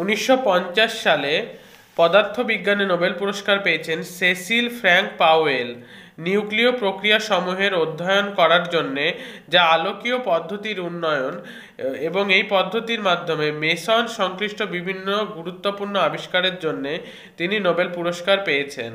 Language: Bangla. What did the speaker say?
উনিশশো সালে পদার্থবিজ্ঞানে নোবেল পুরস্কার পেয়েছেন সেসিল ফ্র্যাঙ্ক পাওয়েল নিউক্লিয় প্রক্রিয়া সমূহের অধ্যয়ন করার জন্যে যা আলোকীয় পদ্ধতির উন্নয়ন এবং এই পদ্ধতির মাধ্যমে মেসন সংশ্লিষ্ট বিভিন্ন গুরুত্বপূর্ণ আবিষ্কারের জন্যে তিনি নোবেল পুরস্কার পেয়েছেন